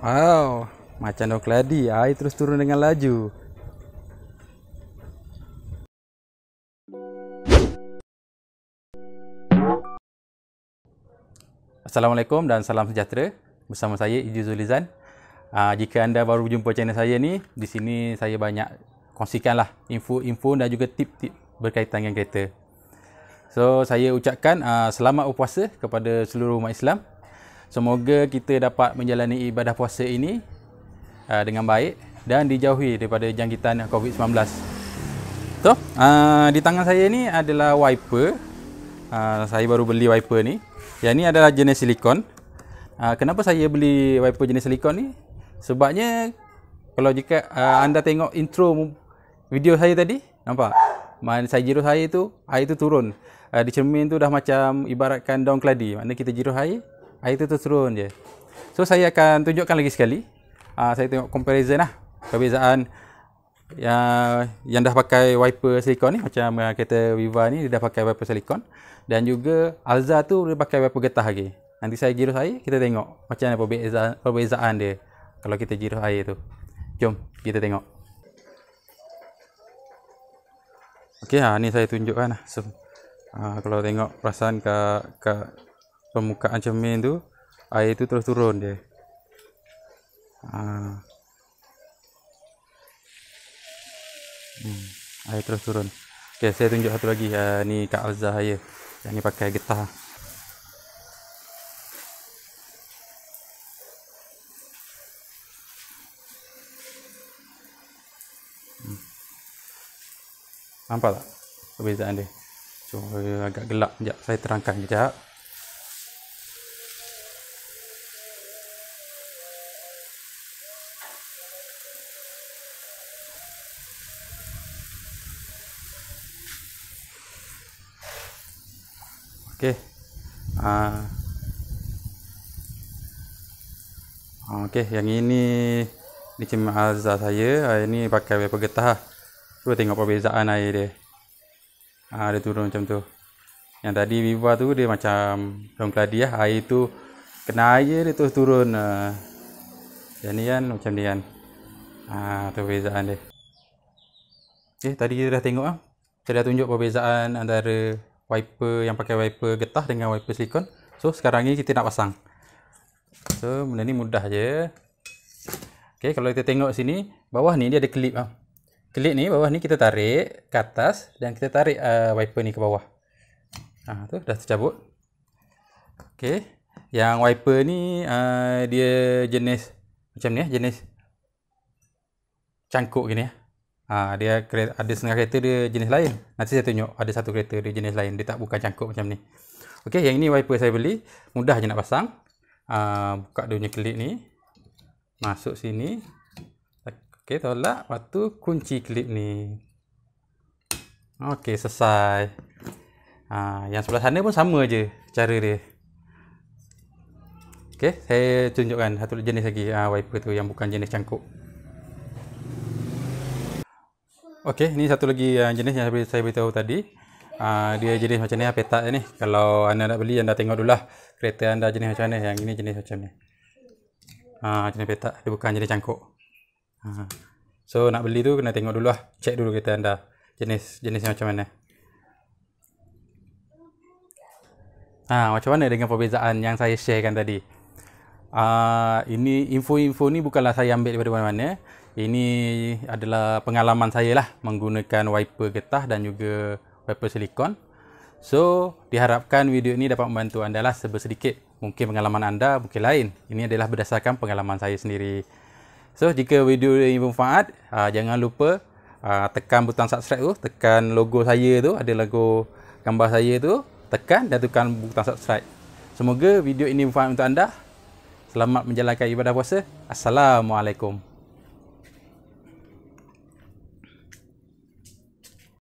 Wow, macam dok ladi, air terus turun dengan laju. Assalamualaikum dan salam sejahtera bersama saya Iju Zulizan. Uh, jika anda baru jumpa channel saya ni, di sini saya banyak kongsikan lah info-info dan juga tip-tip berkaitan dengan kereta. So, saya ucapkan uh, selamat berpuasa kepada seluruh umat Islam Semoga kita dapat menjalani ibadah puasa ini uh, dengan baik dan dijauhi daripada jangkitan COVID-19. So, uh, di tangan saya ni adalah wiper. Uh, saya baru beli wiper ni. Yang ni adalah jenis silikon. Uh, kenapa saya beli wiper jenis silikon ni? Sebabnya kalau jika uh, anda tengok intro video saya tadi, nampak? main saya jiruh air tu, air tu turun. Uh, di cermin tu dah macam ibaratkan daun keladi. Maknanya kita jiruh air, Air tu turun je. So saya akan tunjukkan lagi sekali. Uh, saya tengok comparison lah. Perbezaan yang, yang dah pakai wiper silikon ni. Macam uh, kereta Viva ni dia dah pakai wiper silikon. Dan juga Alza tu dia pakai wiper getah lagi. Nanti saya girus air, kita tengok macam mana perbezaan, perbezaan dia kalau kita girus air tu. Jom kita tengok. Okey, ha, ni saya tunjukkan. Lah. So, ha, kalau tengok perasaan kat, kat permukaan cermin tu air tu terus turun dia ha. hmm. air terus turun ok saya tunjuk satu lagi ha, ni Kak Azah air ya, yang ni pakai getah hmm. Nampak tak perbezaan dia? Cuma eh, agak gelap sekejap. Saya terangkan sekejap. Okey. Ah. Uh, Okey, yang ini ni cem azza saya. Air ah, ni pakai paper getah lah. tengok perbezaan air dia. Ah, uh, dia turun macam tu yang tadi Viva tu dia macam daun keladi lah. Air tu kena air dia terus turun. Uh, ni kan macam ni kan. Haa tu perbezaan dia. Okay eh, tadi kita dah tengok lah. Saya dah tunjuk perbezaan antara wiper yang pakai wiper getah dengan wiper silikon. So sekarang ni kita nak pasang. So benda ni mudah je. Okay kalau kita tengok sini. Bawah ni dia ada clip lah. Clip ni bawah ni kita tarik ke atas. Dan kita tarik uh, wiper ni ke bawah. Ha, tu dah tercabut. Okey. Yang wiper ni uh, dia jenis macam ni eh, jenis cangkuk gini eh. Ha, dia ada setengah kereta dia jenis lain. Nanti saya tunjuk ada satu kereta dia jenis lain. Dia tak bukan cangkuk macam ni. Okey, yang ini wiper saya beli. Mudah je nak pasang. Uh, buka dia punya klik ni. Masuk sini. Okey, tolak. Lepas tu kunci klik ni. Okey, selesai. Ha, yang sebelah sana pun sama je cara dia. Okey, saya tunjukkan satu jenis lagi ha, wiper tu yang bukan jenis cangkuk. Okey, ni satu lagi yang ha, jenis yang saya beritahu tadi. Ha, dia jenis macam ni, ha, petak ni. Kalau anda nak beli, anda tengok dulu lah kereta anda jenis macam ni. Yang ini jenis macam ni. Ha, jenis petak, dia bukan jenis cangkuk. Ha. So, nak beli tu kena tengok dulu lah. Check dulu kereta anda jenis jenis macam mana. Ha, macam mana dengan perbezaan yang saya sharekan tadi? Uh, ini info-info ni bukanlah saya ambil daripada mana-mana. Ini adalah pengalaman saya lah menggunakan wiper getah dan juga wiper silikon. So, diharapkan video ini dapat membantu anda lah sebesedikit. Mungkin pengalaman anda, mungkin lain. Ini adalah berdasarkan pengalaman saya sendiri. So, jika video ini bermanfaat, uh, jangan lupa uh, tekan butang subscribe tu. Tekan logo saya tu, ada logo gambar saya tu tekan dan tekan butang subscribe. Semoga video ini bermanfaat untuk anda. Selamat menjalankan ibadah puasa. Assalamualaikum.